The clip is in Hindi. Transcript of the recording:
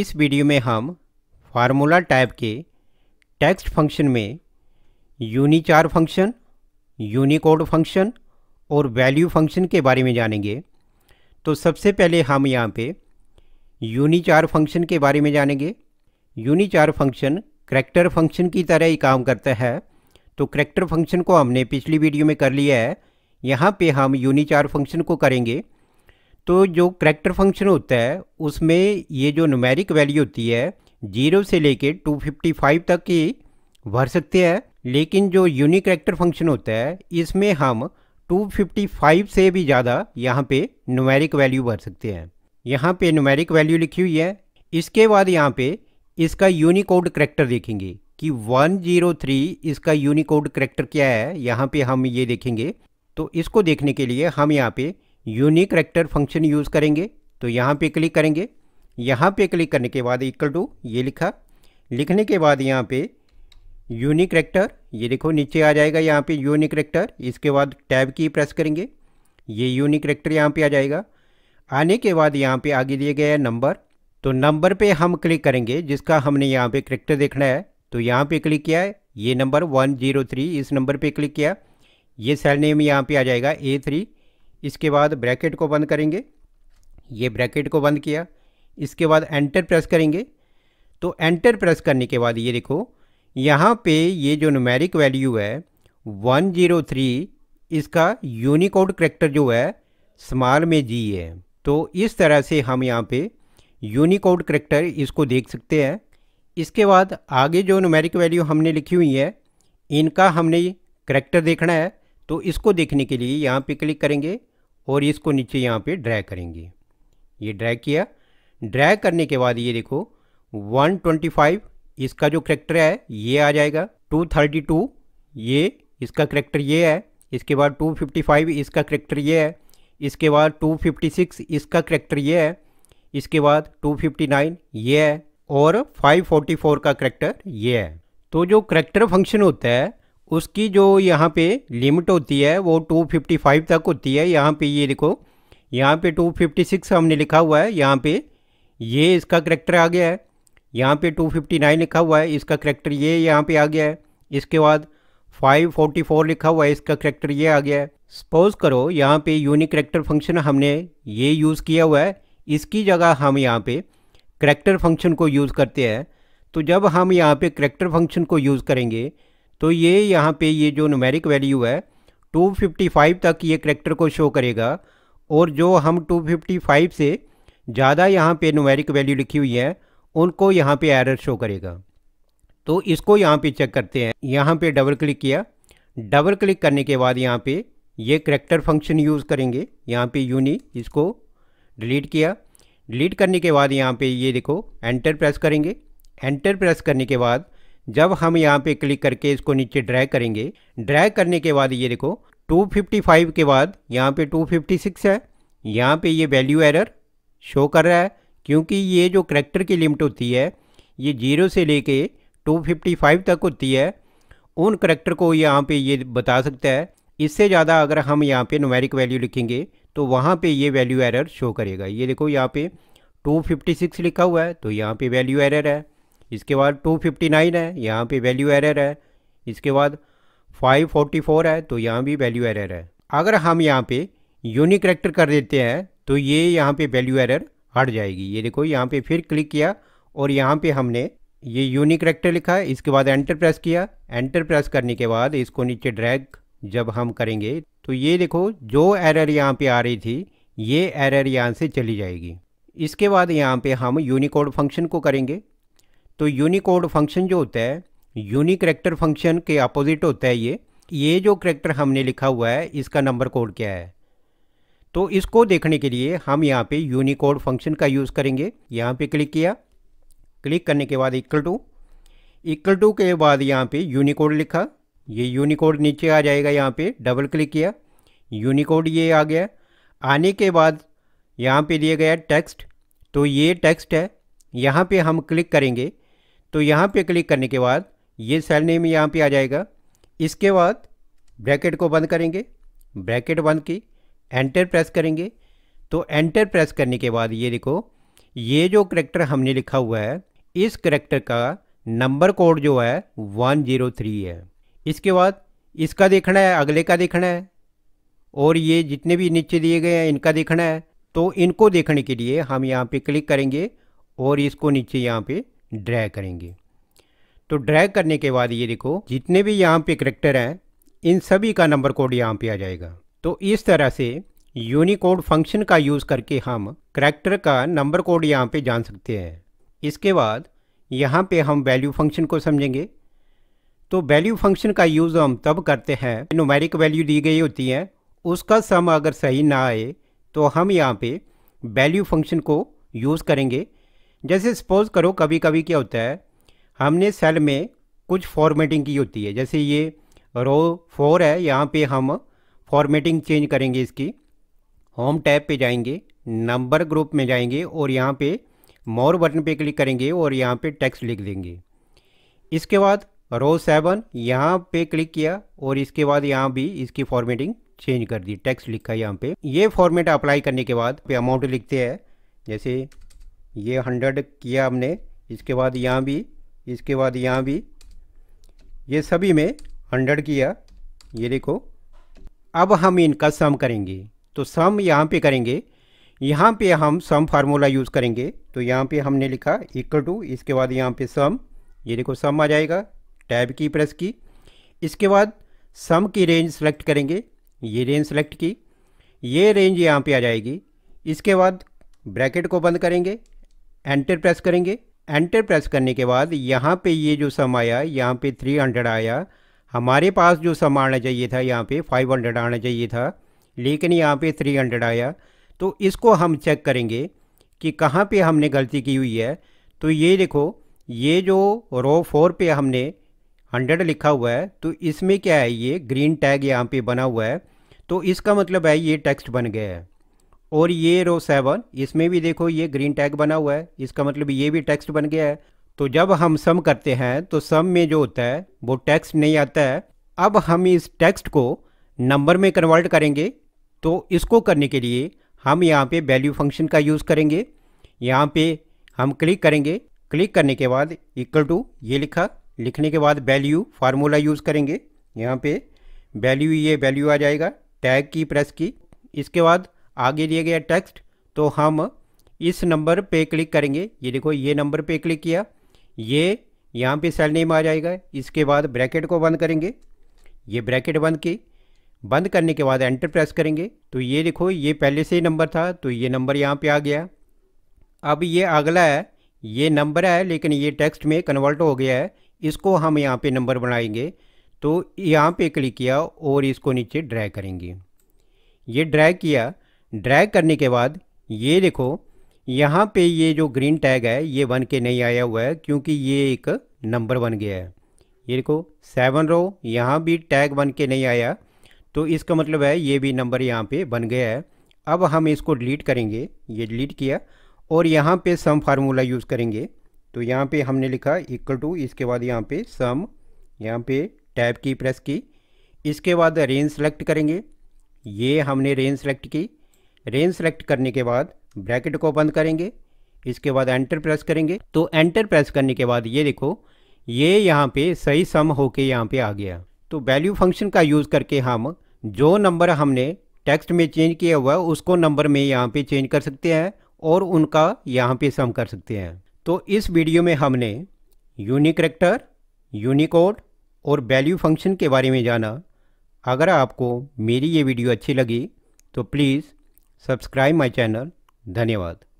इस वीडियो में हम फार्मूला टाइप के टेक्स्ट फंक्शन में यूनिचार फंक्शन यूनिकोड फंक्शन और वैल्यू फंक्शन के बारे में जानेंगे तो सबसे पहले हम यहाँ पे यूनिचार फंक्शन के बारे में जानेंगे यूनिचार फंक्शन करेक्टर फंक्शन की तरह ही काम करता है तो करेक्टर फंक्शन को हमने पिछली वीडियो में कर लिया है यहाँ पे हम यूनिचार फंक्शन को करेंगे तो जो करेक्टर फंक्शन होता है उसमें ये जो नुमेरिक वैल्यू होती है जीरो से लेके 255 तक ही भर सकते हैं लेकिन जो यूनिक करेक्टर फंक्शन होता है इसमें हम 255 से भी ज़्यादा यहाँ पे नुमेरिक वैल्यू भर सकते हैं यहाँ पे नुमेरिक वैल्यू लिखी हुई है इसके बाद यहाँ पे इसका यूनिकोड करेक्टर देखेंगे कि 103 इसका यूनिकोड करेक्टर क्या है यहाँ पे हम ये देखेंगे तो इसको देखने के लिए हम यहाँ पे यूनिक रेक्टर फंक्शन यूज़ करेंगे तो यहाँ पे क्लिक करेंगे यहाँ पे क्लिक करने के बाद इक्वल टू ये लिखा लिखने के बाद यहाँ पे यूनिक रेक्टर ये देखो नीचे आ जाएगा यहाँ पे यूनिक रेक्टर इसके बाद टैब की प्रेस करेंगे ये यूनिक रेक्टर यहाँ पे आ जाएगा आने के बाद यहाँ पे आगे दिए गए नंबर तो नंबर पे हम क्लिक करेंगे जिसका हमने यहाँ पे करेक्टर देखना है तो यहाँ पे क्लिक किया है ये नंबर वन जीरो थ्री इस नंबर पे क्लिक किया ये सेल नेम यहाँ पे आ जाएगा ए थ्री इसके बाद ब्रैकेट को बंद करेंगे ये ब्रैकेट को बंद किया इसके बाद एंटर प्रेस करेंगे तो एंटर प्रेस करने के बाद ये देखो यहाँ पे ये जो नुमेरिक वैल्यू है 103 इसका यूनिकोड करेक्टर जो है स्मॉल में जी है तो इस तरह से हम यहाँ पे यूनिकोड करेक्टर इसको देख सकते हैं इसके बाद आगे जो नुमेरिक वैल्यू हमने लिखी हुई है इनका हमने करेक्टर देखना है तो इसको देखने के लिए यहाँ पे क्लिक करेंगे और इसको नीचे यहाँ पे ड्रैग करेंगे ये ड्रैग किया ड्रैग करने के बाद ये देखो 125 इसका जो करेक्टर है ये आ जाएगा 232 ये इसका करेक्टर ये है इसके बाद 255 इसका करेक्टर ये है इसके बाद 256 इसका करेक्टर ये है इसके बाद 259 ये है और 544 का करेक्टर ये है तो जो करेक्टर फंक्शन होता है उसकी जो यहाँ पे लिमिट होती है वो 255 तक होती है यहाँ पे ये देखो यहाँ पे 256 हमने लिखा हुआ है यहाँ पे ये इसका करेक्टर आ गया है यहाँ पे 259 लिखा हुआ है इसका करेक्टर ये यहाँ पे आ गया है इसके बाद 544 लिखा हुआ है इसका करेक्टर ये आ गया है सपोज़ करो यहाँ पे यूनिक करेक्टर फंक्शन हमने ये यूज़ किया हुआ है इसकी जगह हम यहाँ पे करेक्टर फंक्शन को यूज़ करते हैं तो जब हम यहाँ पे करेक्टर फंक्शन को यूज़ करेंगे तो ये यहाँ पे ये जो नुमेरिक वैल्यू है 255 तक ये करेक्टर को शो करेगा और जो हम 255 से ज़्यादा यहाँ पे नुमेरिक वैल्यू लिखी हुई है उनको यहाँ पे एरर शो करेगा तो इसको यहाँ पे चेक करते हैं यहाँ पे डबल क्लिक किया डबल क्लिक करने के बाद यहाँ पे ये करेक्टर फंक्शन यूज़ करेंगे यहाँ पे यूनी इसको डिलीट किया डिलीट करने के बाद यहाँ पे ये देखो एंटर प्रेस करेंगे एंटर प्रेस करने के बाद जब हम यहाँ पे क्लिक करके इसको नीचे ड्रैग करेंगे ड्रैग करने के बाद ये देखो 255 के बाद यहाँ पे 256 है यहाँ पे ये वैल्यू एरर शो कर रहा है क्योंकि ये जो करेक्टर की लिमिट होती है ये जीरो से लेके 255 तक होती है उन करेक्टर को यहाँ पे ये बता सकता है इससे ज़्यादा अगर हम यहाँ पे नोमरिक वैल्यू लिखेंगे तो वहाँ पे ये वैल्यू एरर शो करेगा ये देखो यहाँ पे 256 लिखा हुआ है तो यहाँ पे वैल्यू एरर है इसके बाद 259 है यहाँ पे वैल्यू एरर है इसके बाद 544 है तो यहाँ भी वैल्यू एरर है अगर हम यहाँ पे यूनिक करेक्टर कर देते हैं तो ये यहाँ पे वैल्यू एरर हट जाएगी ये देखो यहाँ पे फिर क्लिक किया और यहाँ पे हमने ये यूनिक करेक्टर लिखा है इसके बाद एंटर प्रेस किया एंटर प्रेस करने के बाद इसको नीचे ड्रैग जब हम करेंगे तो ये देखो जो एरर यहाँ पर आ रही थी ये एरर यहाँ से चली जाएगी इसके बाद यहाँ पे हम यूनिकोड फंक्शन को करेंगे तो यूनिकोड फंक्शन जो होता है यूनिक करेक्टर फंक्शन के अपोजिट होता है ये ये जो करेक्टर हमने लिखा हुआ है इसका नंबर कोड क्या है तो इसको देखने के लिए हम यहाँ पे यूनिकोड फंक्शन का यूज़ करेंगे यहाँ पे क्लिक किया क्लिक करने के बाद इक्वल टू इक्वल टू के बाद यहाँ पे यूनिकोड लिखा ये यूनिकोड नीचे आ जाएगा यहाँ पे डबल क्लिक किया यूनिकोड ये आ गया आने के बाद यहाँ पे दिया गया टेक्स्ट तो ये टेक्स्ट है यहाँ पे हम क्लिक करेंगे तो यहाँ पे क्लिक करने के बाद ये सेल नेम यहाँ पे आ जाएगा इसके बाद ब्रैकेट को बंद करेंगे ब्रैकेट बंद की एंटर प्रेस करेंगे तो एंटर प्रेस करने के बाद ये देखो ये जो करेक्टर हमने लिखा हुआ है इस करेक्टर का नंबर कोड जो है वन जीरो थ्री है इसके बाद इसका देखना है अगले का देखना है और ये जितने भी नीचे दिए गए हैं इनका देखना है तो इनको देखने के लिए हम यहाँ पे क्लिक करेंगे और इसको नीचे यहाँ पे ड्रैग करेंगे तो ड्रैग करने के बाद ये देखो जितने भी यहाँ पे करेक्टर हैं इन सभी का नंबर कोड यहाँ पे आ जाएगा तो इस तरह से यूनिकोड फंक्शन का यूज़ करके हम करेक्टर का नंबर कोड यहाँ पे जान सकते हैं इसके बाद यहाँ पे हम वैल्यू फंक्शन को समझेंगे तो वैल्यू फंक्शन का यूज़ हम तब करते हैं नोमेरिक वैल्यू दी गई होती है उसका सम अगर सही ना आए तो हम यहाँ पर वैल्यू फंक्शन को यूज़ करेंगे जैसे सपोज़ करो कभी कभी क्या होता है हमने सेल में कुछ फॉर्मेटिंग की होती है जैसे ये रो फोर है यहाँ पे हम फॉर्मेटिंग चेंज करेंगे इसकी होम टैब पे जाएंगे नंबर ग्रुप में जाएंगे और यहाँ पे मोर बटन पे क्लिक करेंगे और यहाँ पे टेक्स्ट लिख देंगे इसके बाद रो सेवन यहाँ पे क्लिक किया और इसके बाद यहाँ भी इसकी फॉर्मेटिंग चेंज कर दी टेक्स्ट लिखा यहाँ पे ये फॉर्मेट अप्लाई करने के बाद पे अमाउंट लिखते हैं जैसे ये हंड्रेड किया हमने इसके बाद यहाँ भी इसके बाद यहाँ भी ये सभी में हंड्रेड किया ये देखो अब हम इनका सम करेंगे तो सम यहाँ पे करेंगे यहाँ पे हम सम फार्मूला यूज़ करेंगे तो यहाँ पे हमने लिखा इक्वल टू इसके बाद यहाँ पे सम ये देखो सम आ जाएगा टैब की प्रेस की इसके बाद सम की रेंज सेलेक्ट करेंगे ये रेंज सेलेक्ट की ये रेंज यहाँ पे आ जाएगी इसके बाद ब्रैकेट को बंद करेंगे एंटर प्रेस करेंगे एंटर प्रेस करने के बाद यहाँ पे ये जो सम आया यहाँ पे 300 आया हमारे पास जो सम आना चाहिए था यहाँ पे 500 आना चाहिए था लेकिन यहाँ पे 300 आया तो इसको हम चेक करेंगे कि कहाँ पे हमने गलती की हुई है तो ये देखो ये जो रो फोर पे हमने हंड्रेड लिखा हुआ है तो इसमें क्या है ये ग्रीन टैग यहाँ पर बना हुआ है तो इसका मतलब है ये टेक्स्ट बन गया है और ये रो सेवन इसमें भी देखो ये ग्रीन टैग बना हुआ है इसका मतलब ये भी टेक्स्ट बन गया है तो जब हम सम करते हैं तो सम में जो होता है वो टेक्स्ट नहीं आता है अब हम इस टेक्स्ट को नंबर में कन्वर्ट करेंगे तो इसको करने के लिए हम यहाँ पे वैल्यू फंक्शन का यूज़ करेंगे यहाँ पे हम क्लिक करेंगे क्लिक करने के बाद इक्वल टू ये लिखा लिखने के बाद वैल्यू फार्मूला यूज़ करेंगे यहाँ पे वैल्यू ये वैल्यू आ जाएगा टैग की प्रेस की इसके बाद आगे दिया गया टेक्स्ट तो हम इस नंबर पे क्लिक करेंगे ये देखो ये नंबर पे क्लिक किया ये यहाँ पे सेल नेम आ जाएगा इसके बाद ब्रैकेट को बंद करेंगे ये ब्रैकेट बंद की बंद करने के बाद एंटर प्रेस करेंगे तो ये देखो ये पहले से ही नंबर था तो ये नंबर यहाँ पे आ गया अब ये अगला है ये नंबर है लेकिन ये टेक्स्ट में कन्वर्ट हो गया है इसको हम यहाँ पे नंबर बनाएंगे तो यहाँ पे क्लिक किया और इसको नीचे ड्रैग करेंगे ये ड्रैग किया ड्रैग करने के बाद ये देखो यहाँ पे ये जो ग्रीन टैग है ये वन के नहीं आया हुआ है क्योंकि ये एक नंबर बन गया है ये देखो सेवन रो यहाँ भी टैग बन के नहीं आया तो इसका मतलब है ये भी नंबर यहाँ पे बन गया है अब हम इसको डिलीट करेंगे ये डिलीट किया और यहाँ पे सम फार्मूला यूज़ करेंगे तो यहाँ पे हमने लिखा इक्वल टू इसके बाद यहाँ पे सम यहाँ पे टैब की प्रेस की इसके बाद रेंज सेलेक्ट करेंगे ये हमने रेंज सेलेक्ट की रेंज सेलेक्ट करने के बाद ब्रैकेट को बंद करेंगे इसके बाद एंटर प्रेस करेंगे तो एंटर प्रेस करने के बाद ये देखो ये यहाँ पे सही सम होके यहाँ पे आ गया तो वैल्यू फंक्शन का यूज़ करके हम जो नंबर हमने टेक्स्ट में चेंज किया हुआ है उसको नंबर में यहाँ पे चेंज कर सकते हैं और उनका यहाँ पे सम कर सकते हैं तो इस वीडियो में हमने यूनिक करेक्टर यूनिकोड और वैल्यू फंक्शन के बारे में जाना अगर आपको मेरी ये वीडियो अच्छी लगी तो प्लीज़ सब्सक्राइब माई चैनल धन्यवाद